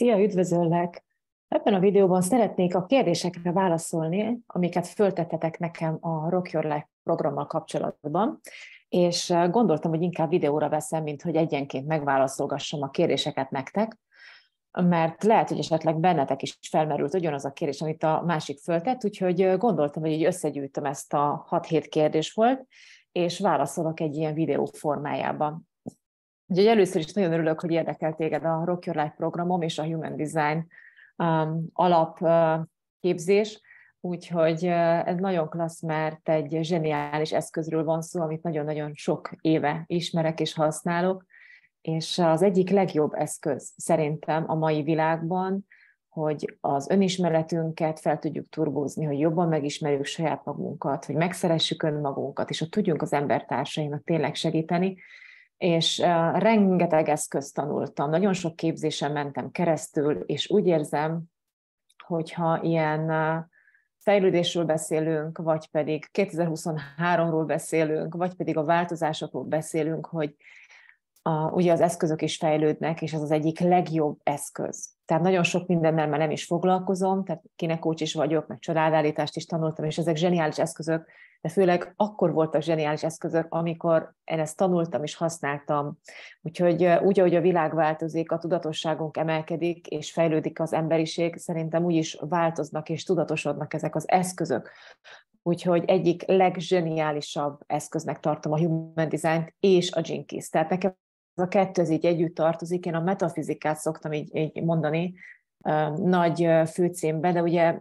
Szia, üdvözöllek! Ebben a videóban szeretnék a kérdésekre válaszolni, amiket föltettetek nekem a Rock Your Life programmal kapcsolatban, és eh, gondoltam, hogy inkább videóra veszem, mint hogy egyenként megválaszolgassam a kérdéseket nektek, mert lehet, hogy esetleg bennetek is felmerült ugyanaz a kérdés, amit a másik föltett, úgyhogy eh, gondoltam, hogy így összegyűjtöm ezt a 6-7 kérdés volt, és válaszolok egy ilyen videó formájában. Ugye először is nagyon örülök, hogy érdekel téged a Rock Your Life programom és a Human Design um, alapképzés. Uh, Úgyhogy uh, ez nagyon klassz, mert egy zseniális eszközről van szó, amit nagyon-nagyon sok éve ismerek és használok, és az egyik legjobb eszköz szerintem a mai világban, hogy az önismeretünket fel tudjuk turbózni, hogy jobban megismerjük saját magunkat, hogy megszeressük önmagunkat, és hogy tudjunk az embertársainak tényleg segíteni, és e, rengeteg eszközt tanultam, nagyon sok képzésen mentem keresztül, és úgy érzem, hogyha ilyen e, fejlődésről beszélünk, vagy pedig 2023-ról beszélünk, vagy pedig a változásokról beszélünk, hogy a, ugye az eszközök is fejlődnek, és ez az egyik legjobb eszköz, tehát nagyon sok mindennel már nem is foglalkozom, tehát kinekócs is vagyok, meg családállítást is tanultam, és ezek zseniális eszközök, de főleg akkor voltak zseniális eszközök, amikor én ezt tanultam és használtam. Úgyhogy úgy, ahogy a világ változik, a tudatosságunk emelkedik, és fejlődik az emberiség, szerintem úgy is változnak és tudatosodnak ezek az eszközök. Úgyhogy egyik legzseniálisabb eszköznek tartom a Human Design-t és a Jinkies. Tehát nekem a kettő ez így együtt tartozik. Én a metafizikát szoktam így, így mondani nagy főcímbe, de ugye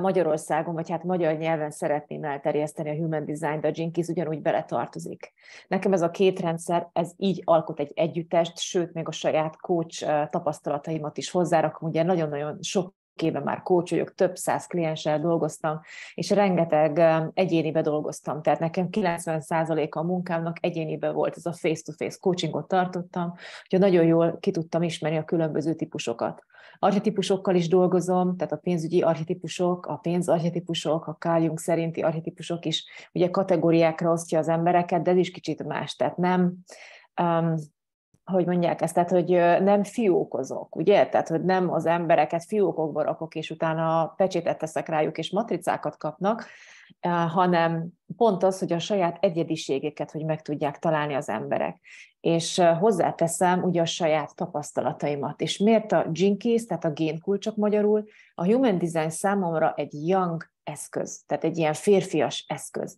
Magyarországon, vagy hát magyar nyelven szeretném elterjeszteni a Human Design, de a Jinkies ugyanúgy beletartozik. Nekem ez a két rendszer, ez így alkot egy együttest, sőt, még a saját coach tapasztalataimat is hozzárakom, ugye nagyon-nagyon sok éve már coach vagyok, több száz klienssel dolgoztam, és rengeteg egyénibe dolgoztam, tehát nekem 90%-a a munkámnak egyénibe volt, ez a face-to-face coachingot tartottam, hogy nagyon jól ki tudtam ismerni a különböző típusokat. Archetipusokkal is dolgozom, tehát a pénzügyi archetipusok, a pénzarchetipusok, a kályunk szerinti archetipusok is, ugye kategóriákra osztja az embereket, de ez is kicsit más, tehát nem hogy mondják ezt, tehát hogy nem fiókozok, ugye? Tehát, hogy nem az embereket fiókokba rakok, és utána pecsétet teszek rájuk, és matricákat kapnak, hanem pont az, hogy a saját egyediségeket, hogy meg tudják találni az emberek. És hozzáteszem ugye a saját tapasztalataimat. És miért a Jinkies, tehát a génkulcsok magyarul, a Human Design számomra egy young eszköz, tehát egy ilyen férfias eszköz.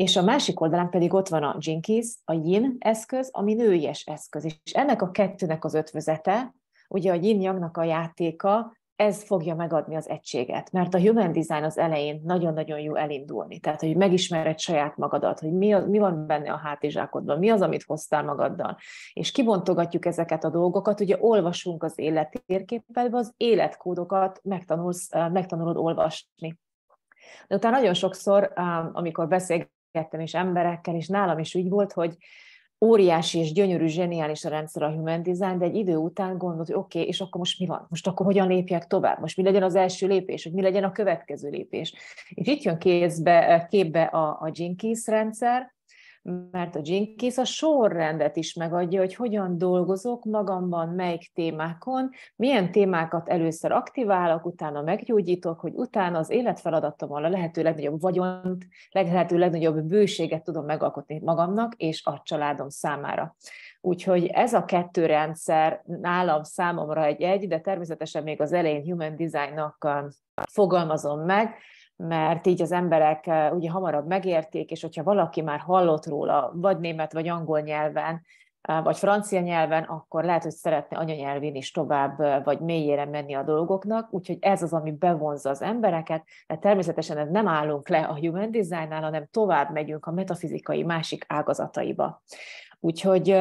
És a másik oldalán pedig ott van a Jinkies, a yin eszköz, ami nőies eszköz. És ennek a kettőnek az ötvözete, ugye a yin jangnak a játéka, ez fogja megadni az egységet. Mert a human design az elején nagyon-nagyon jó elindulni. Tehát, hogy megismered saját magadat, hogy mi, az, mi van benne a hátizsákodban, mi az, amit hoztál magaddal. És kibontogatjuk ezeket a dolgokat, ugye olvasunk az élet az életkódokat megtanulsz, megtanulod olvasni. De utána nagyon sokszor, um, amikor beszélgetünk, beszélgettem is emberekkel, és nálam is úgy volt, hogy óriási és gyönyörű, zseniális a rendszer a human design, de egy idő után gondolt, hogy oké, okay, és akkor most mi van? Most akkor hogyan lépjek tovább? Most mi legyen az első lépés? Hogy mi legyen a következő lépés? És itt jön kézbe, képbe a, a Jinkies rendszer, mert a Jenkins a sorrendet is megadja, hogy hogyan dolgozok magamban, melyik témákon, milyen témákat először aktiválok, utána meggyógyítok, hogy utána az életfeladatommal a lehető legnagyobb vagyont, lehető legnagyobb bőséget tudom megalkotni magamnak és a családom számára. Úgyhogy ez a kettő rendszer nálam számomra egy-egy, de természetesen még az elején Human Designnak um, fogalmazom meg, mert így az emberek eh, ugye hamarabb megérték, és hogyha valaki már hallott róla, vagy német, vagy angol nyelven, eh, vagy francia nyelven, akkor lehet, hogy szeretne anyanyelvén is tovább eh, vagy mélyére menni a dolgoknak, úgyhogy ez az, ami bevonza az embereket, de természetesen ez nem állunk le a human designnál, hanem tovább megyünk a metafizikai másik ágazataiba. Úgyhogy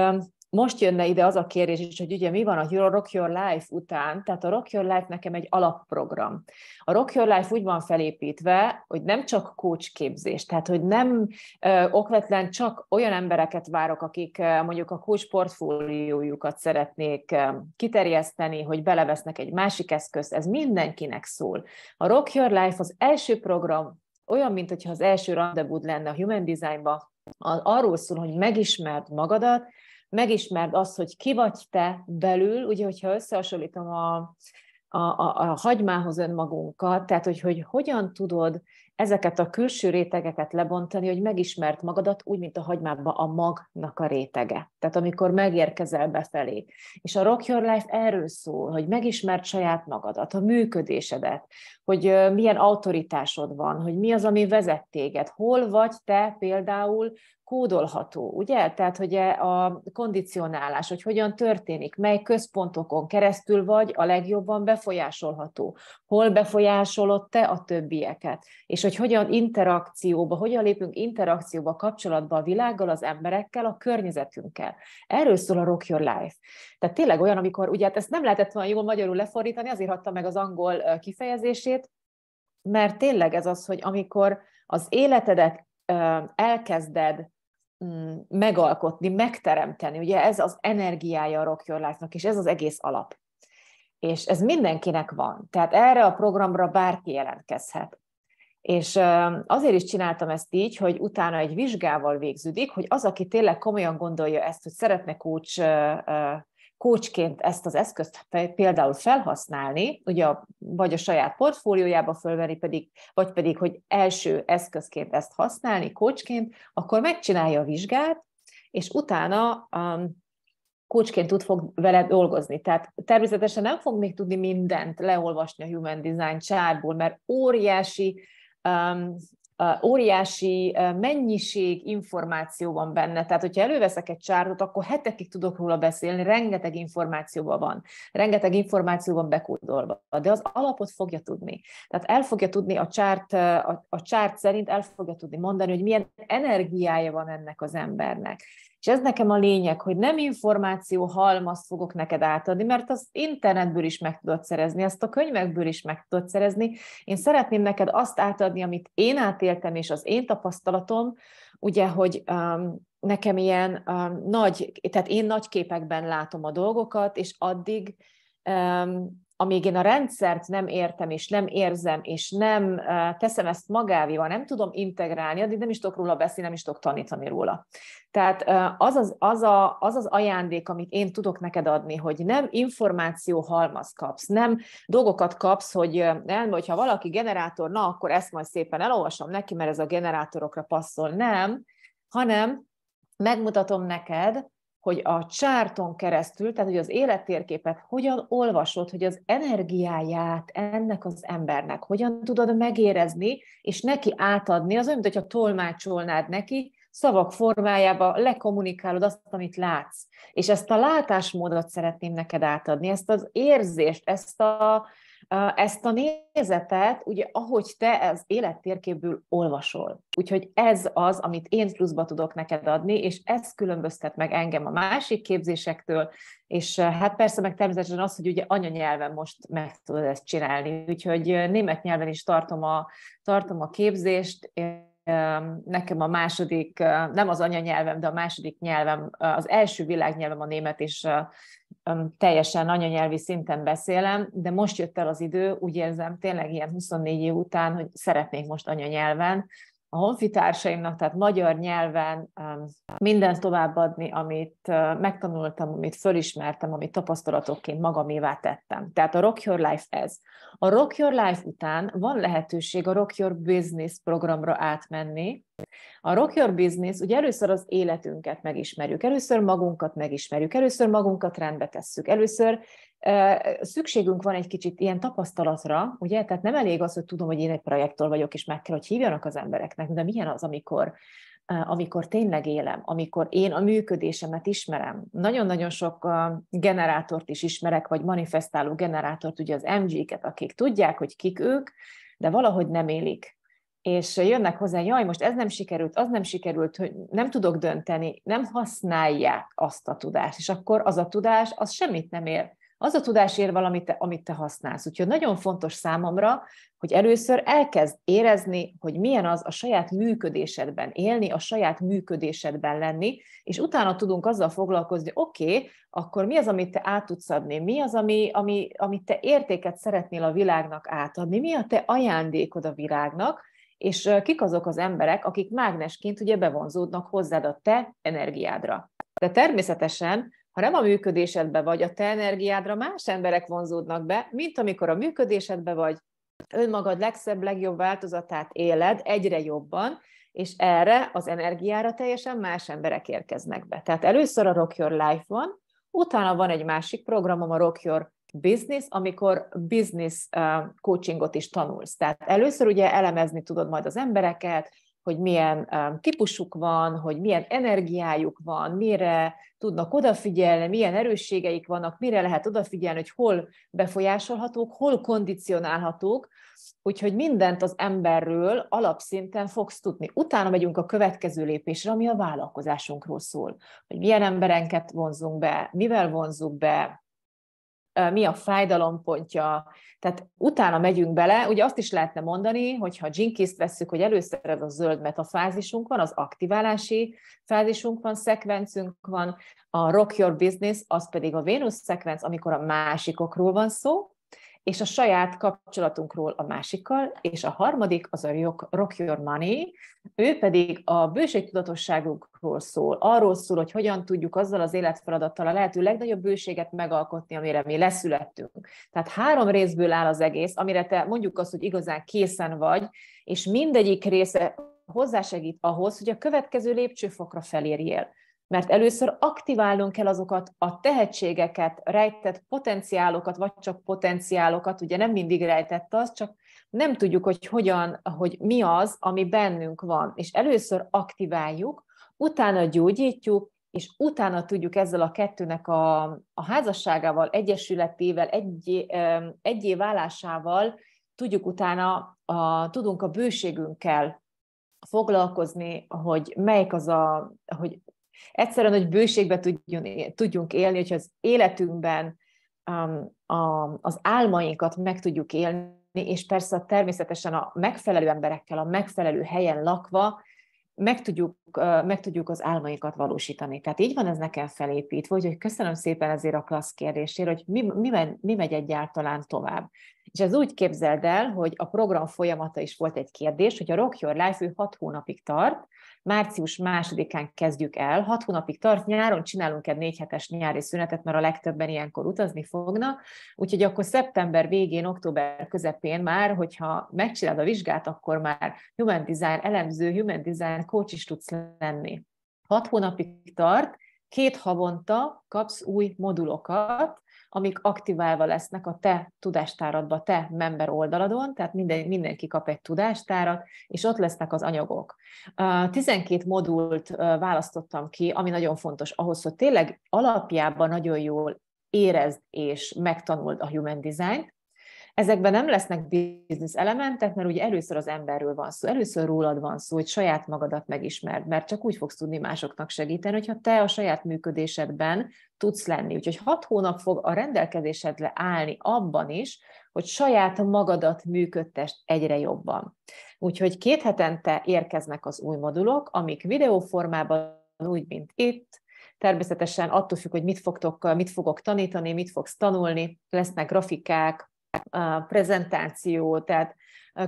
most jönne ide az a kérdés is, hogy ugye mi van a Rock Your Life után, tehát a Rock Your Life nekem egy alapprogram. A Rock Your Life úgy van felépítve, hogy nem csak kócsképzés, tehát hogy nem ö, okvetlen csak olyan embereket várok, akik ö, mondjuk a kócs portfóliójukat szeretnék ö, kiterjeszteni, hogy belevesznek egy másik eszközt, ez mindenkinek szól. A Rock Your Life az első program, olyan, mint hogyha az első rendezvúd lenne a Human Designba, arról szól, hogy megismerd magadat, megismerd azt, hogy ki vagy te belül, ugye, hogyha összehasonlítom a, a, a, a hagymához önmagunkat, tehát hogy, hogy hogyan tudod ezeket a külső rétegeket lebontani, hogy megismert magadat úgy, mint a hagymában a magnak a rétege. Tehát amikor megérkezel befelé. És a Rock Your Life erről szól, hogy megismert saját magadat, a működésedet, hogy milyen autoritásod van, hogy mi az, ami vezet téged, hol vagy te például kódolható, ugye? Tehát, hogy e a kondicionálás, hogy hogyan történik, mely központokon keresztül vagy a legjobban befolyásolható, hol befolyásolod te a többieket, és hogy hogyan interakcióba, hogyan lépünk interakcióba, kapcsolatba a világgal, az emberekkel, a környezetünkkel. Erről szól a Rock Your Life. Tehát tényleg olyan, amikor, ugye hát ezt nem lehetett volna jól magyarul lefordítani, azért hatta meg az angol kifejezését, mert tényleg ez az, hogy amikor az életedet elkezded Mm, megalkotni, megteremteni. Ugye ez az energiája a Rock Your Life-nak, és ez az egész alap. És ez mindenkinek van. Tehát erre a programra bárki jelentkezhet. És azért is csináltam ezt így, hogy utána egy vizsgával végződik, hogy az, aki tényleg komolyan gondolja ezt, hogy szeretne kócs kócsként ezt az eszközt például felhasználni, ugye vagy a saját portfóliójába fölvenni, pedig, vagy pedig, hogy első eszközként ezt használni, kócsként, akkor megcsinálja a vizsgát, és utána um, kócsként tud fog vele dolgozni. Tehát természetesen nem fog még tudni mindent leolvasni a Human Design csárból, mert óriási um, óriási mennyiség információ van benne. Tehát, hogyha előveszek egy csártot, akkor hetekig tudok róla beszélni, rengeteg információban van, rengeteg információ van bekódolva, de az alapot fogja tudni. Tehát el fogja tudni a csárt, a, a csárt szerint el fogja tudni mondani, hogy milyen energiája van ennek az embernek. És ez nekem a lényeg, hogy nem információ halmaz fogok neked átadni, mert az internetből is meg tudod szerezni, azt a könyvekből is meg tudod szerezni. Én szeretném neked azt átadni, amit én átéltem, és az én tapasztalatom, ugye, hogy um, nekem ilyen um, nagy, tehát én nagy képekben látom a dolgokat, és addig um, amíg én a rendszert nem értem, és nem érzem, és nem teszem ezt magávival, nem tudom integrálni, addig nem is tudok róla beszélni, nem is tudok tanítani róla. Tehát az az, az, a, az az ajándék, amit én tudok neked adni, hogy nem információ halmaz kapsz, nem dolgokat kapsz, hogy nem, hogyha valaki generátor, na, akkor ezt majd szépen elolvasom neki, mert ez a generátorokra passzol. Nem, hanem megmutatom neked, hogy a csárton keresztül, tehát hogy az élettérképet hogyan olvasod, hogy az energiáját ennek az embernek hogyan tudod megérezni, és neki átadni, az olyan, hogyha tolmácsolnád neki, szavak formájába lekommunikálod azt, amit látsz. És ezt a látásmódot szeretném neked átadni, ezt az érzést, ezt a, ezt a nézetet, ugye, ahogy te az élettérképből olvasol. Úgyhogy ez az, amit én pluszba tudok neked adni, és ez különböztet meg engem a másik képzésektől, és hát persze meg természetesen az, hogy ugye anyanyelven most meg tudod ezt csinálni. Úgyhogy német nyelven is tartom a, tartom a képzést, nekem a második, nem az anyanyelvem, de a második nyelvem, az első világnyelvem a német, és teljesen anyanyelvi szinten beszélem, de most jött el az idő, úgy érzem tényleg ilyen 24 év után, hogy szeretnék most anyanyelven, a honfitársaimnak, tehát magyar nyelven um, minden továbbadni, amit uh, megtanultam, amit fölismertem, amit tapasztalatokként magamévá tettem. Tehát a Rock Your Life ez. A Rock Your Life után van lehetőség a Rock Your Business programra átmenni. A Rock Your Business, ugye először az életünket megismerjük, először magunkat megismerjük, először magunkat rendbe tesszük, először szükségünk van egy kicsit ilyen tapasztalatra, ugye? Tehát nem elég az, hogy tudom, hogy én egy projektor vagyok, és meg kell, hogy hívjanak az embereknek, de milyen az, amikor, amikor tényleg élem, amikor én a működésemet ismerem. Nagyon-nagyon sok generátort is ismerek, vagy manifestáló generátort, ugye az MG-ket, akik tudják, hogy kik ők, de valahogy nem élik és jönnek hozzá, jaj, most ez nem sikerült, az nem sikerült, hogy nem tudok dönteni, nem használják azt a tudást, és akkor az a tudás, az semmit nem ér az a ér valamit, te, amit te használsz. Úgyhogy nagyon fontos számomra, hogy először elkezd érezni, hogy milyen az a saját működésedben élni, a saját működésedben lenni, és utána tudunk azzal foglalkozni, oké, okay, akkor mi az, amit te át tudsz adni, mi az, ami, ami, amit te értéket szeretnél a világnak átadni, mi a te ajándékod a világnak, és kik azok az emberek, akik mágnesként ugye bevonzódnak hozzád a te energiádra. De természetesen ha nem a működésedbe vagy, a te energiádra más emberek vonzódnak be, mint amikor a működésedbe vagy, önmagad legszebb, legjobb változatát éled egyre jobban, és erre az energiára teljesen más emberek érkeznek be. Tehát először a Rock Your Life van, utána van egy másik programom, a Rock Your Business, amikor business uh, coachingot is tanulsz. Tehát először ugye elemezni tudod majd az embereket, hogy milyen típusuk van, hogy milyen energiájuk van, mire tudnak odafigyelni, milyen erősségeik vannak, mire lehet odafigyelni, hogy hol befolyásolhatók, hol kondicionálhatók, úgyhogy mindent az emberről alapszinten fogsz tudni. Utána megyünk a következő lépésre, ami a vállalkozásunkról szól, hogy milyen embereket vonzunk be, mivel vonzunk be, mi a fájdalompontja, tehát utána megyünk bele, ugye azt is lehetne mondani, hogyha dzsinkiszt vesszük, hogy először ez a zöld metafázisunk van, az aktiválási fázisunk van, szekvencünk van, a rock your business, az pedig a Venus szekvenc, amikor a másikokról van szó, és a saját kapcsolatunkról a másikkal, és a harmadik az a Rock Your Money, ő pedig a bőségtudatosságunkról szól, arról szól, hogy hogyan tudjuk azzal az életfeladattal a lehető legnagyobb bőséget megalkotni, amire mi leszülettünk. Tehát három részből áll az egész, amire te mondjuk azt, hogy igazán készen vagy, és mindegyik része hozzásegít ahhoz, hogy a következő lépcsőfokra felérjél mert először aktiválnunk kell azokat a tehetségeket, rejtett potenciálokat, vagy csak potenciálokat, ugye nem mindig rejtett az, csak nem tudjuk, hogy hogyan, hogy mi az, ami bennünk van. És először aktiváljuk, utána gyógyítjuk, és utána tudjuk ezzel a kettőnek a, a házasságával, egyesületével, egy, egyé válásával, tudjuk utána, a, tudunk a bőségünkkel foglalkozni, hogy melyik az a, hogy Egyszerűen, hogy bőségbe tudjunk, élni, hogyha az életünkben um, az álmainkat meg tudjuk élni, és persze természetesen a megfelelő emberekkel, a megfelelő helyen lakva meg tudjuk, meg tudjuk az álmainkat valósítani. Tehát így van ez nekem felépítve, úgyhogy köszönöm szépen ezért a klassz kérdésért, hogy mi, mi, mi megy egyáltalán tovább. És ez úgy képzeld el, hogy a program folyamata is volt egy kérdés, hogy a Rock Your Life ő 6 hónapig tart, március másodikán kezdjük el, hat hónapig tart, nyáron csinálunk egy négy hetes nyári szünetet, mert a legtöbben ilyenkor utazni fognak, úgyhogy akkor szeptember végén, október közepén már, hogyha megcsinálod a vizsgát, akkor már human design elemző, human design coach is tudsz lenni. Hat hónapig tart, két havonta kapsz új modulokat, amik aktiválva lesznek a te tudástáradba, te member oldaladon, tehát minden, mindenki kap egy tudástárat, és ott lesznek az anyagok. 12 modult választottam ki, ami nagyon fontos ahhoz, hogy tényleg alapjában nagyon jól érezd és megtanuld a human design Ezekben nem lesznek biznisz elementek, mert ugye először az emberről van szó, először rólad van szó, hogy saját magadat megismerd, mert csak úgy fogsz tudni másoknak segíteni, hogyha te a saját működésedben tudsz lenni. Úgyhogy hat hónap fog a rendelkezésedre állni abban is, hogy saját magadat működtest egyre jobban. Úgyhogy két hetente érkeznek az új modulok, amik videóformában úgy, mint itt, Természetesen attól függ, hogy mit, fogtok, mit fogok tanítani, mit fogsz tanulni, lesznek grafikák, prezentáció, tehát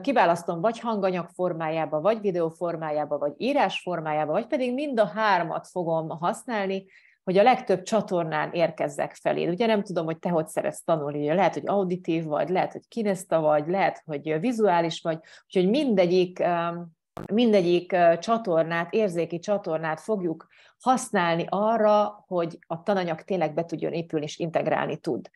kiválasztom vagy hanganyag formájába, vagy videó formájába, vagy írás formájába, vagy pedig mind a hármat fogom használni, hogy a legtöbb csatornán érkezzek fel. Én ugye nem tudom, hogy te hogy szeretsz tanulni, lehet, hogy auditív vagy, lehet, hogy kineszta vagy, lehet, hogy vizuális vagy, úgyhogy mindegyik, um, mindegyik uh, csatornát, érzéki csatornát fogjuk használni arra, hogy a tananyag tényleg be tudjon épülni és integrálni tud.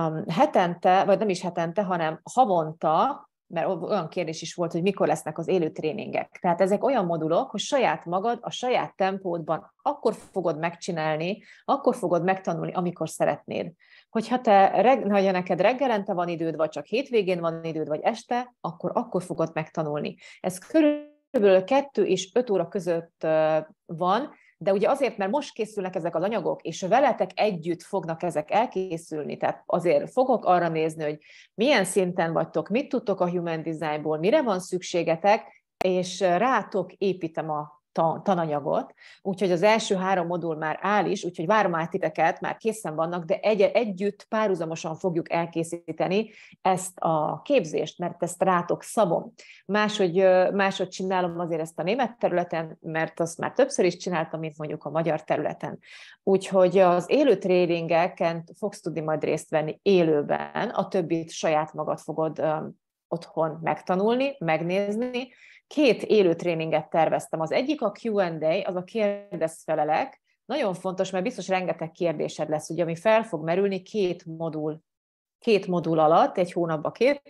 Um, hetente, vagy nem is hetente, hanem havonta mert olyan kérdés is volt, hogy mikor lesznek az élő tréningek. Tehát ezek olyan modulok, hogy saját magad a saját tempódban akkor fogod megcsinálni, akkor fogod megtanulni, amikor szeretnéd. Hogyha, te, reg, ha neked reggelente van időd, vagy csak hétvégén van időd, vagy este, akkor akkor fogod megtanulni. Ez körülbelül 2 és 5 óra között van, de ugye azért, mert most készülnek ezek az anyagok, és veletek együtt fognak ezek elkészülni, tehát azért fogok arra nézni, hogy milyen szinten vagytok, mit tudtok a Human Designból, mire van szükségetek, és rátok építem a tananyagot, úgyhogy az első három modul már áll is, úgyhogy várom át titeket, már készen vannak, de egy, együtt párhuzamosan fogjuk elkészíteni ezt a képzést, mert ezt rátok szabom. Máshogy, máshogy csinálom azért ezt a német területen, mert azt már többször is csináltam, mint mondjuk a magyar területen. Úgyhogy az élő tréningeken fogsz tudni majd részt venni élőben, a többit saját magad fogod otthon megtanulni, megnézni, két élő tréninget terveztem. Az egyik a Q&A, az a kérdezfelelek, nagyon fontos, mert biztos rengeteg kérdésed lesz, ugye, ami fel fog merülni két modul, két modul alatt, egy hónapban két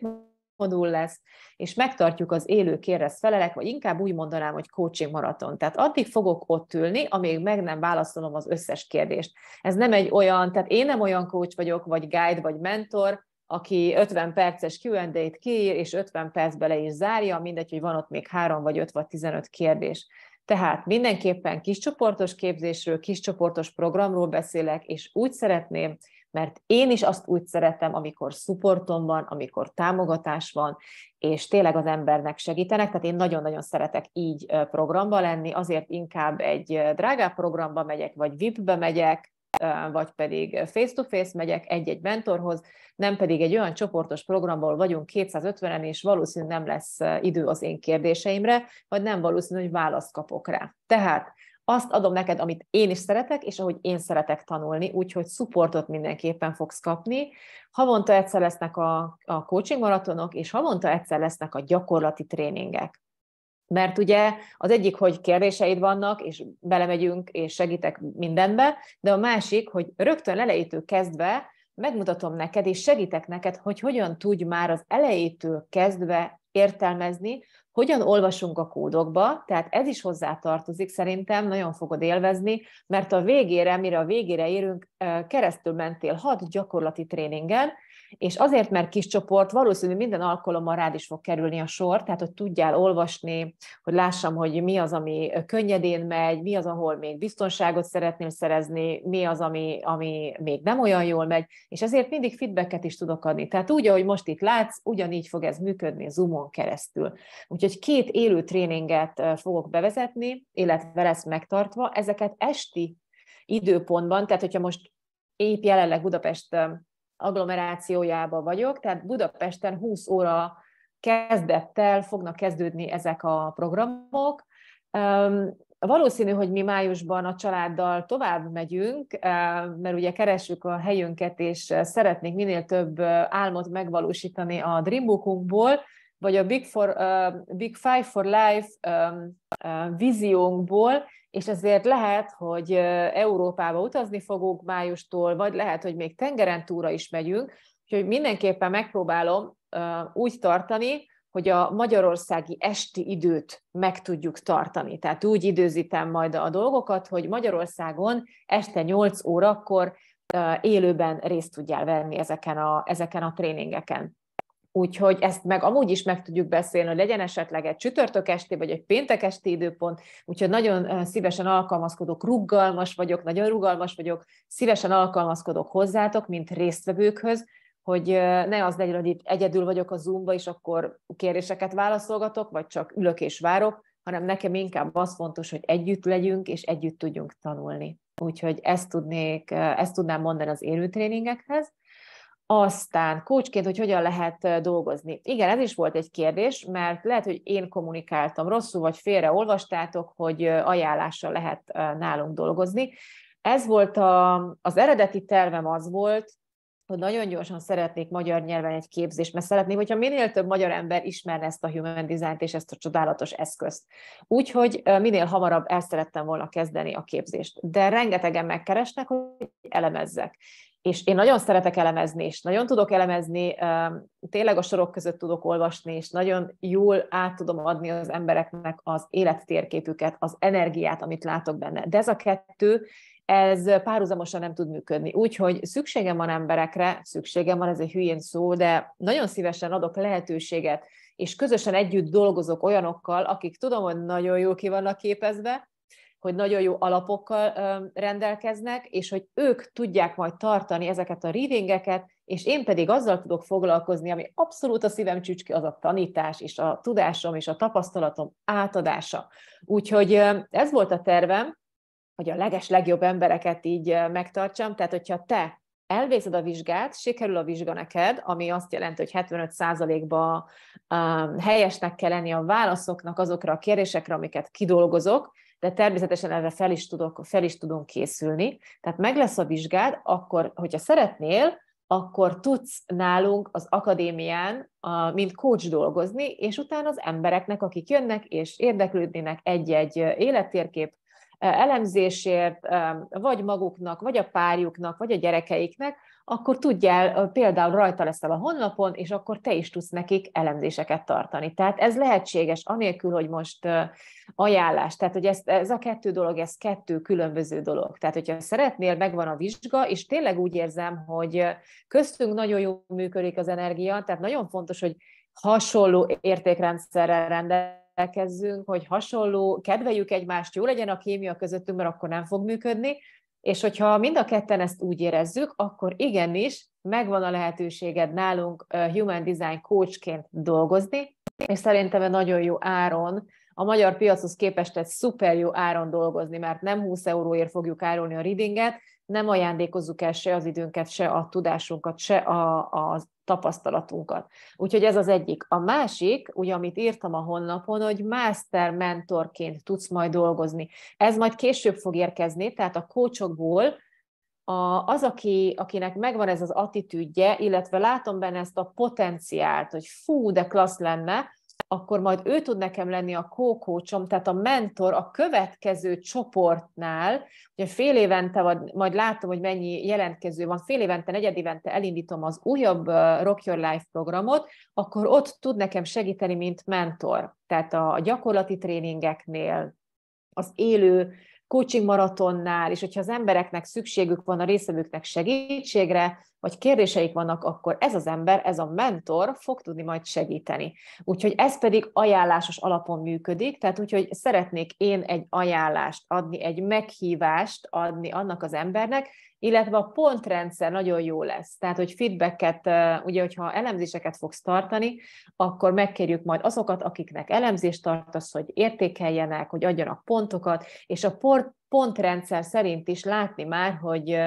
modul lesz, és megtartjuk az élő kérdez felelek, vagy inkább úgy mondanám, hogy coaching maraton. Tehát addig fogok ott ülni, amíg meg nem válaszolom az összes kérdést. Ez nem egy olyan, tehát én nem olyan coach vagyok, vagy guide, vagy mentor, aki 50 perces Q&A-t kiír, és 50 perc bele is zárja, mindegy, hogy van ott még 3 vagy 5 vagy 15 kérdés. Tehát mindenképpen kiscsoportos képzésről, kiscsoportos programról beszélek, és úgy szeretném, mert én is azt úgy szeretem, amikor szuportom van, amikor támogatás van, és tényleg az embernek segítenek, tehát én nagyon-nagyon szeretek így programba lenni, azért inkább egy drágább programba megyek, vagy VIP-be megyek, vagy pedig face-to-face -face megyek egy-egy mentorhoz, nem pedig egy olyan csoportos programból vagyunk 250-en, és valószínű nem lesz idő az én kérdéseimre, vagy nem valószínű, hogy választ kapok rá. Tehát azt adom neked, amit én is szeretek, és ahogy én szeretek tanulni, úgyhogy supportot mindenképpen fogsz kapni. Havonta egyszer lesznek a, a coaching maratonok, és havonta egyszer lesznek a gyakorlati tréningek. Mert ugye az egyik, hogy kérdéseid vannak, és belemegyünk, és segítek mindenbe, de a másik, hogy rögtön elejétől kezdve megmutatom neked, és segítek neked, hogy hogyan tudj már az elejétől kezdve értelmezni, hogyan olvasunk a kódokba, tehát ez is hozzá tartozik, szerintem nagyon fogod élvezni, mert a végére, mire a végére érünk, eh, keresztül mentél hat gyakorlati tréningen, és azért, mert kis csoport, valószínű minden alkalommal rád is fog kerülni a sor, tehát hogy tudjál olvasni, hogy lássam, hogy mi az, ami könnyedén megy, mi az, ahol még biztonságot szeretném szerezni, mi az, ami, ami még nem olyan jól megy, és ezért mindig feedbacket is tudok adni. Tehát úgy, ahogy most itt látsz, ugyanígy fog ez működni Zoomon keresztül. Úgyhogy két élő tréninget fogok bevezetni, illetve lesz megtartva, ezeket esti időpontban, tehát hogyha most épp jelenleg Budapest agglomerációjában vagyok, tehát Budapesten 20 óra kezdettel fognak kezdődni ezek a programok. Valószínű, hogy mi májusban a családdal tovább megyünk, mert ugye keresünk a helyünket, és szeretnénk minél több álmot megvalósítani a Dreambookunkból, vagy a Big, for, uh, Big Five for Life um, uh, víziónkból, és ezért lehet, hogy Európába utazni fogunk májustól, vagy lehet, hogy még tengeren túra is megyünk, úgyhogy mindenképpen megpróbálom uh, úgy tartani, hogy a magyarországi esti időt meg tudjuk tartani. Tehát úgy időzítem majd a dolgokat, hogy Magyarországon este 8 órakor élőben részt tudjál venni ezeken a, ezeken a tréningeken. Úgyhogy ezt meg amúgy is meg tudjuk beszélni, hogy legyen esetleg egy csütörtök esti, vagy egy péntek esti időpont, úgyhogy nagyon szívesen alkalmazkodok, rugalmas vagyok, nagyon rugalmas vagyok, szívesen alkalmazkodok hozzátok, mint résztvevőkhöz, hogy ne az legyen, hogy itt egyedül vagyok a Zoom-ba, és akkor kérdéseket válaszolgatok, vagy csak ülök és várok, hanem nekem inkább az fontos, hogy együtt legyünk, és együtt tudjunk tanulni. Úgyhogy ezt, tudnék, ezt tudnám mondani az élőtréningekhez. Aztán kócsként, hogy hogyan lehet dolgozni. Igen, ez is volt egy kérdés, mert lehet, hogy én kommunikáltam rosszul, vagy félre olvastátok, hogy ajánlással lehet nálunk dolgozni. Ez volt a, az eredeti tervem az volt, hogy nagyon gyorsan szeretnék magyar nyelven egy képzést, mert szeretném, hogyha minél több magyar ember ismerne ezt a human design és ezt a csodálatos eszközt. Úgyhogy minél hamarabb el szerettem volna kezdeni a képzést. De rengetegen megkeresnek, hogy elemezzek és én nagyon szeretek elemezni, és nagyon tudok elemezni, tényleg a sorok között tudok olvasni, és nagyon jól át tudom adni az embereknek az élettérképüket, az energiát, amit látok benne. De ez a kettő, ez párhuzamosan nem tud működni. Úgyhogy szükségem van emberekre, szükségem van, ez egy hülyén szó, de nagyon szívesen adok lehetőséget, és közösen együtt dolgozok olyanokkal, akik tudom, hogy nagyon jól ki vannak képezve, hogy nagyon jó alapokkal rendelkeznek, és hogy ők tudják majd tartani ezeket a readingeket, és én pedig azzal tudok foglalkozni, ami abszolút a szívem csücske, az a tanítás, és a tudásom, és a tapasztalatom átadása. Úgyhogy ez volt a tervem, hogy a leges legjobb embereket így megtartsam, tehát hogyha te elvégzed a vizsgát, sikerül a vizsga neked, ami azt jelenti, hogy 75%-ba helyesnek kell lenni a válaszoknak azokra a kérdésekre, amiket kidolgozok, de természetesen erre fel is, tudok, fel is tudunk készülni. Tehát meg lesz a vizsgád, akkor, hogyha szeretnél, akkor tudsz nálunk az akadémián, a, mint coach dolgozni, és utána az embereknek, akik jönnek és érdeklődnének egy-egy élettérkép elemzésért, vagy maguknak, vagy a párjuknak, vagy a gyerekeiknek, akkor tudjál, például rajta leszel a honlapon, és akkor te is tudsz nekik elemzéseket tartani. Tehát ez lehetséges, anélkül, hogy most ajánlás. Tehát, hogy ez, ez a kettő dolog, ez kettő különböző dolog. Tehát, hogyha szeretnél, megvan a vizsga, és tényleg úgy érzem, hogy köztünk nagyon jól működik az energia, tehát nagyon fontos, hogy hasonló értékrendszerrel rendelkezik, rendelkezzünk, hogy hasonló, kedveljük egymást, jó legyen a kémia közöttünk, mert akkor nem fog működni, és hogyha mind a ketten ezt úgy érezzük, akkor igenis megvan a lehetőséged nálunk Human Design coachként dolgozni, és szerintem egy nagyon jó áron, a magyar piachoz képest egy szuper jó áron dolgozni, mert nem 20 euróért fogjuk árulni a readinget, nem ajándékozzuk el se az időnket, se a tudásunkat, se a, a, tapasztalatunkat. Úgyhogy ez az egyik. A másik, ugye amit írtam a honlapon, hogy master mentorként tudsz majd dolgozni. Ez majd később fog érkezni, tehát a kócsokból a, az, aki, akinek megvan ez az attitűdje, illetve látom benne ezt a potenciált, hogy fú, de klassz lenne, akkor majd ő tud nekem lenni a kókócsom, tehát a mentor a következő csoportnál, ugye fél évente, vagy majd látom, hogy mennyi jelentkező van, fél évente, negyed évente elindítom az újabb Rock Your Life programot, akkor ott tud nekem segíteni, mint mentor. Tehát a gyakorlati tréningeknél, az élő coaching maratonnál, és hogyha az embereknek szükségük van a részvevőknek segítségre, vagy kérdéseik vannak, akkor ez az ember, ez a mentor fog tudni majd segíteni. Úgyhogy ez pedig ajánlásos alapon működik, tehát úgyhogy szeretnék én egy ajánlást adni, egy meghívást adni annak az embernek, illetve a pontrendszer nagyon jó lesz. Tehát, hogy feedbacket, ugye, hogyha elemzéseket fogsz tartani, akkor megkérjük majd azokat, akiknek elemzést tartasz, hogy értékeljenek, hogy adjanak pontokat, és a pontrendszer szerint is látni már, hogy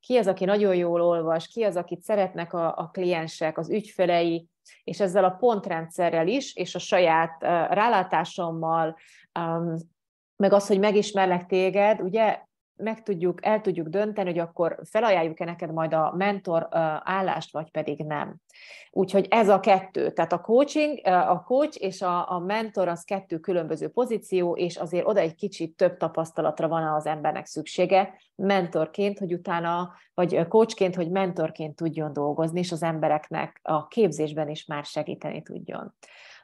ki az, aki nagyon jól olvas, ki az, akit szeretnek a, a kliensek, az ügyfelei, és ezzel a pontrendszerrel is, és a saját rálátásommal, meg az, hogy megismerlek téged, ugye meg tudjuk, el tudjuk dönteni, hogy akkor felajánljuk-e neked majd a mentor állást, vagy pedig nem. Úgyhogy ez a kettő, tehát a coaching, a coach és a, a mentor az kettő különböző pozíció, és azért oda egy kicsit több tapasztalatra van az embernek szüksége, mentorként, hogy utána, vagy coachként, hogy mentorként tudjon dolgozni, és az embereknek a képzésben is már segíteni tudjon.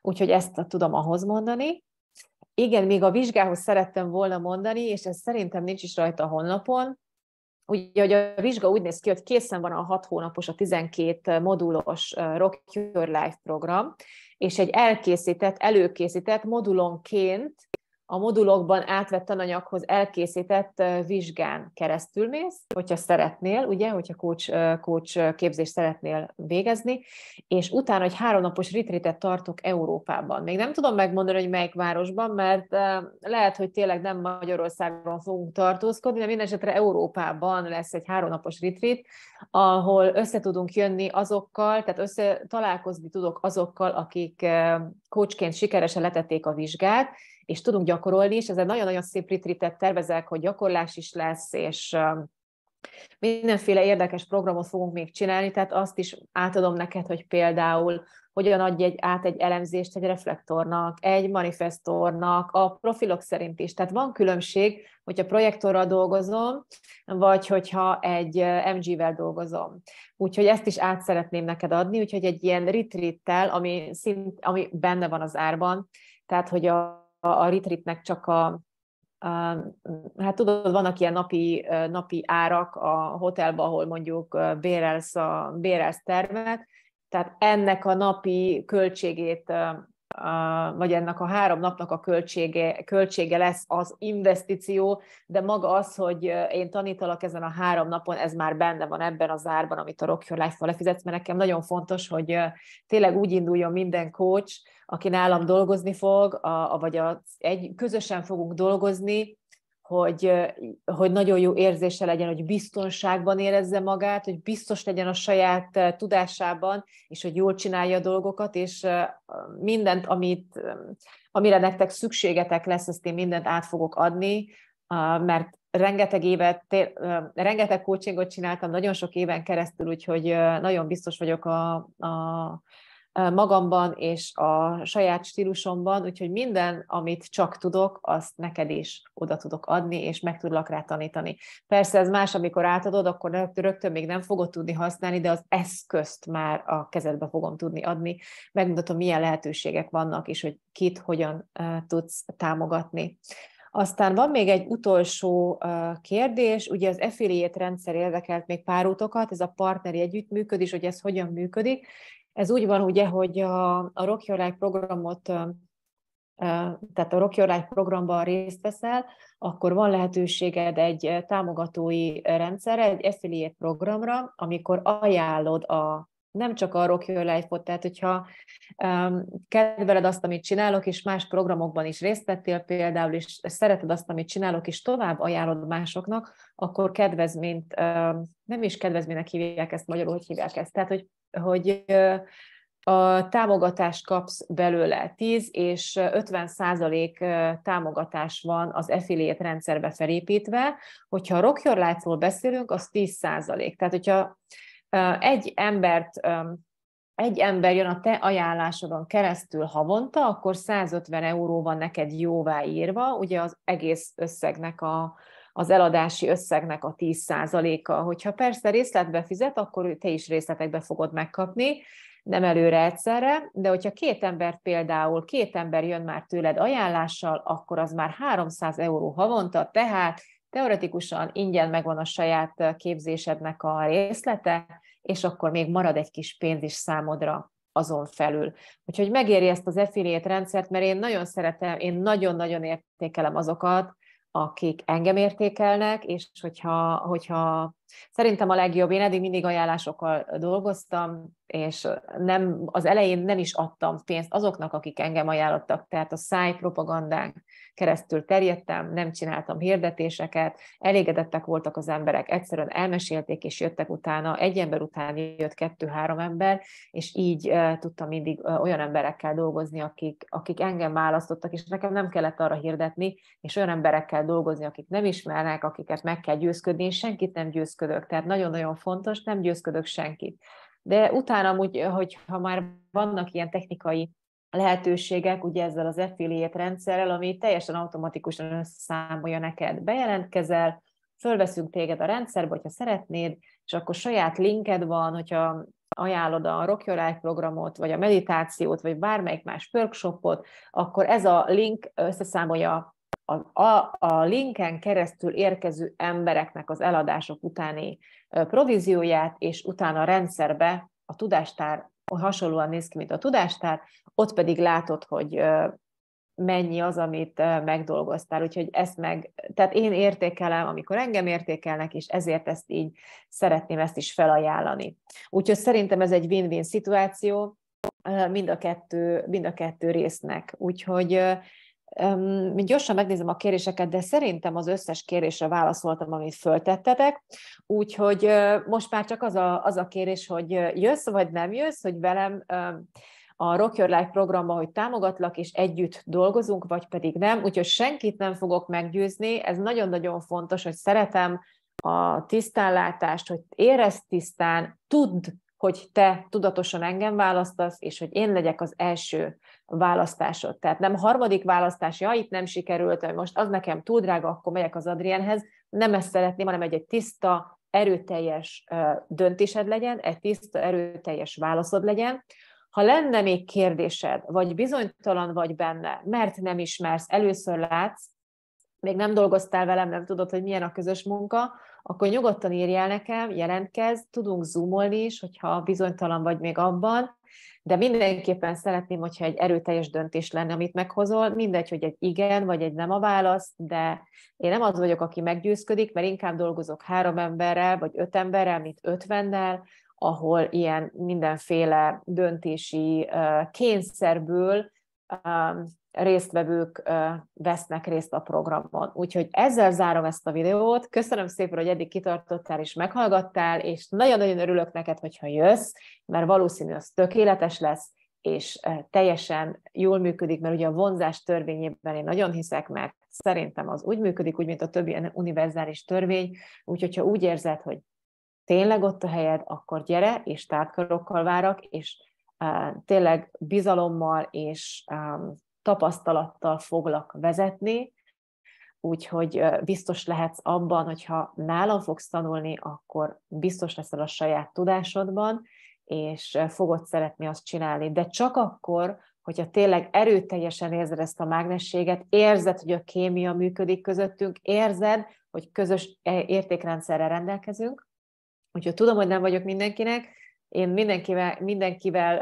Úgyhogy ezt tudom ahhoz mondani. Igen, még a vizsgához szerettem volna mondani, és ez szerintem nincs is rajta a honlapon, Ugye, hogy a vizsga úgy néz ki, hogy készen van a 6 hónapos, a 12 modulos Rock Your Life program, és egy elkészített, előkészített modulonként a modulokban átvett tananyaghoz elkészített vizsgán keresztül mész, hogyha szeretnél, ugye, hogyha coach, coach képzést szeretnél végezni, és utána egy háromnapos retreatet tartok Európában. Még nem tudom megmondani, hogy melyik városban, mert lehet, hogy tényleg nem Magyarországon fogunk tartózkodni, de minden esetre Európában lesz egy háromnapos retreat, ahol össze tudunk jönni azokkal, tehát össze találkozni tudok azokkal, akik coachként sikeresen letették a vizsgát, és tudunk gyakorolni és Ez egy nagyon-nagyon szép retreatet tervezek, hogy gyakorlás is lesz, és mindenféle érdekes programot fogunk még csinálni, tehát azt is átadom neked, hogy például hogyan adj egy, át egy elemzést egy reflektornak, egy manifestornak, a profilok szerint is. Tehát van különbség, hogyha projektorral dolgozom, vagy hogyha egy MG-vel dolgozom. Úgyhogy ezt is át szeretném neked adni, úgyhogy egy ilyen retreat ami, szint, ami benne van az árban, tehát hogy a a, a retreatnek csak a, hát tudod, vannak ilyen napi, napi árak a hotelben, ahol mondjuk bérelsz, a, bérelsz termet, tehát ennek a napi költségét, vagy ennek a három napnak a költsége, költsége lesz az investíció, de maga az, hogy én tanítalak ezen a három napon, ez már benne van ebben az árban, amit a Rock Your Life-val lefizetsz, mert nekem nagyon fontos, hogy tényleg úgy induljon minden coach, aki nálam dolgozni fog, a, a, vagy a, egy, közösen fogunk dolgozni, hogy, hogy nagyon jó érzése legyen, hogy biztonságban érezze magát, hogy biztos legyen a saját tudásában, és hogy jól csinálja a dolgokat, és mindent, amit, amire nektek szükségetek lesz, ezt én mindent át fogok adni, mert rengeteg évet, rengeteg coachingot csináltam, nagyon sok éven keresztül, úgyhogy nagyon biztos vagyok a, a magamban és a saját stílusomban, úgyhogy minden, amit csak tudok, azt neked is oda tudok adni, és meg tudlak rá tanítani. Persze ez más, amikor átadod, akkor rögtön még nem fogod tudni használni, de az eszközt már a kezedbe fogom tudni adni. Megmutatom, milyen lehetőségek vannak, és hogy kit hogyan tudsz támogatni. Aztán van még egy utolsó kérdés, ugye az affiliate rendszer érdekelt még pár útokat, ez a partneri együttműködés, hogy ez hogyan működik, ez úgy van ugye, hogy a, a Rock Your Life programot tehát a Rock Your Life programban részt veszel, akkor van lehetőséged egy támogatói rendszerre, egy affiliate programra, amikor ajánlod a nem csak a Rock Your Life-ot, tehát hogyha um, kedveled azt, amit csinálok, és más programokban is részt vettél például, és szereted azt, amit csinálok, és tovább ajánlod másoknak, akkor kedvezményt, um, nem is kedvezménynek hívják ezt magyarul, hogy hívják ezt, tehát hogy hogy a támogatást kapsz belőle. 10 és 50 százalék támogatás van az affiliate rendszerbe felépítve. Hogyha a Rock Your life ról beszélünk, az 10 százalék. Tehát, hogyha egy embert egy ember jön a te ajánlásodon keresztül havonta, akkor 150 euró van neked jóvá írva, ugye az egész összegnek a, az eladási összegnek a 10%-a. Hogyha persze részletbe fizet, akkor te is részletekbe fogod megkapni, nem előre egyszerre, de hogyha két ember például, két ember jön már tőled ajánlással, akkor az már 300 euró havonta, tehát teoretikusan ingyen megvan a saját képzésednek a részlete, és akkor még marad egy kis pénz is számodra azon felül. Úgyhogy megéri ezt az affiliate rendszert, mert én nagyon szeretem, én nagyon-nagyon értékelem azokat, akik engem értékelnek, és hogyha, hogyha Szerintem a legjobb. Én eddig mindig ajánlásokkal dolgoztam, és nem, az elején nem is adtam pénzt azoknak, akik engem ajánlottak, tehát a szájpropagandán keresztül terjedtem, nem csináltam hirdetéseket, elégedettek voltak az emberek, egyszerűen elmesélték, és jöttek utána, egy ember után jött kettő-három ember, és így uh, tudtam mindig uh, olyan emberekkel dolgozni, akik, akik engem választottak, és nekem nem kellett arra hirdetni, és olyan emberekkel dolgozni, akik nem ismernek, akiket meg kell győzködni, és senkit nem győzködni, győzködök. Tehát nagyon-nagyon fontos, nem győzködök senkit. De utána, úgy, hogyha már vannak ilyen technikai lehetőségek, ugye ezzel az affiliate rendszerrel, ami teljesen automatikusan összeszámolja neked. Bejelentkezel, fölveszünk téged a rendszerbe, hogyha szeretnéd, és akkor saját linked van, hogyha ajánlod a Rock Your Life programot, vagy a meditációt, vagy bármelyik más workshopot, akkor ez a link összeszámolja a, a, a linken keresztül érkező embereknek az eladások utáni provízióját, és utána a rendszerbe a tudástár hasonlóan néz ki, mint a tudástár, ott pedig látod, hogy mennyi az, amit megdolgoztál. Úgyhogy ezt meg, tehát én értékelem, amikor engem értékelnek, és ezért ezt így szeretném ezt is felajánlani. Úgyhogy szerintem ez egy win-win szituáció mind a kettő, mind a kettő résznek. Úgyhogy Um, gyorsan megnézem a kéréseket, de szerintem az összes kérésre válaszoltam, amit föltettetek, úgyhogy most már csak az a, az a kérés, hogy jössz vagy nem jössz, hogy velem a Rock Your Life programba, hogy támogatlak, és együtt dolgozunk, vagy pedig nem, úgyhogy senkit nem fogok meggyőzni, ez nagyon-nagyon fontos, hogy szeretem a tisztánlátást, hogy érezd tisztán, tudd hogy te tudatosan engem választasz, és hogy én legyek az első választásod. Tehát nem harmadik választás, ja, itt nem sikerült, hogy most az nekem túl drága, akkor megyek az Adrienhez. Nem ezt szeretném, hanem egy, egy tiszta, erőteljes döntésed legyen, egy tiszta, erőteljes válaszod legyen. Ha lenne még kérdésed, vagy bizonytalan vagy benne, mert nem ismersz, először látsz, még nem dolgoztál velem, nem tudod, hogy milyen a közös munka, akkor nyugodtan írjál nekem, jelentkezz, tudunk zoomolni is, hogyha bizonytalan vagy még abban, de mindenképpen szeretném, hogyha egy erőteljes döntés lenne, amit meghozol, mindegy, hogy egy igen vagy egy nem a válasz, de én nem az vagyok, aki meggyőzködik, mert inkább dolgozok három emberrel vagy öt emberrel, mint ötvennel, ahol ilyen mindenféle döntési kényszerből résztvevők vesznek részt a programon. Úgyhogy ezzel zárom ezt a videót. Köszönöm szépen, hogy eddig kitartottál és meghallgattál, és nagyon-nagyon örülök neked, hogyha jössz, mert valószínű az tökéletes lesz, és teljesen jól működik, mert ugye a vonzás törvényében én nagyon hiszek, mert szerintem az úgy működik, úgy, mint a többi univerzális törvény, úgyhogy ha úgy érzed, hogy tényleg ott a helyed, akkor gyere, és tártkarokkal várak, és uh, tényleg bizalommal és um, tapasztalattal foglak vezetni, úgyhogy biztos lehetsz abban, hogyha nálam fogsz tanulni, akkor biztos leszel a saját tudásodban, és fogod szeretni azt csinálni. De csak akkor, hogyha tényleg erőteljesen érzed ezt a mágnességet, érzed, hogy a kémia működik közöttünk, érzed, hogy közös e, értékrendszerrel rendelkezünk, úgyhogy tudom, hogy nem vagyok mindenkinek, én mindenkivel, mindenkivel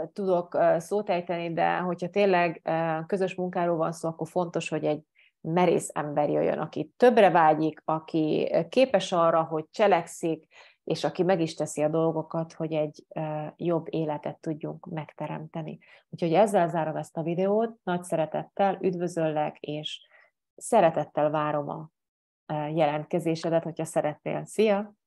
uh, tudok uh, szót ejteni, de hogyha tényleg uh, közös munkáról van szó, akkor fontos, hogy egy merész ember jöjjön, aki többre vágyik, aki képes arra, hogy cselekszik, és aki meg is teszi a dolgokat, hogy egy uh, jobb életet tudjunk megteremteni. Úgyhogy ezzel zárom ezt a videót, nagy szeretettel üdvözöllek, és szeretettel várom a uh, jelentkezésedet, hogyha szeretnél. Szia!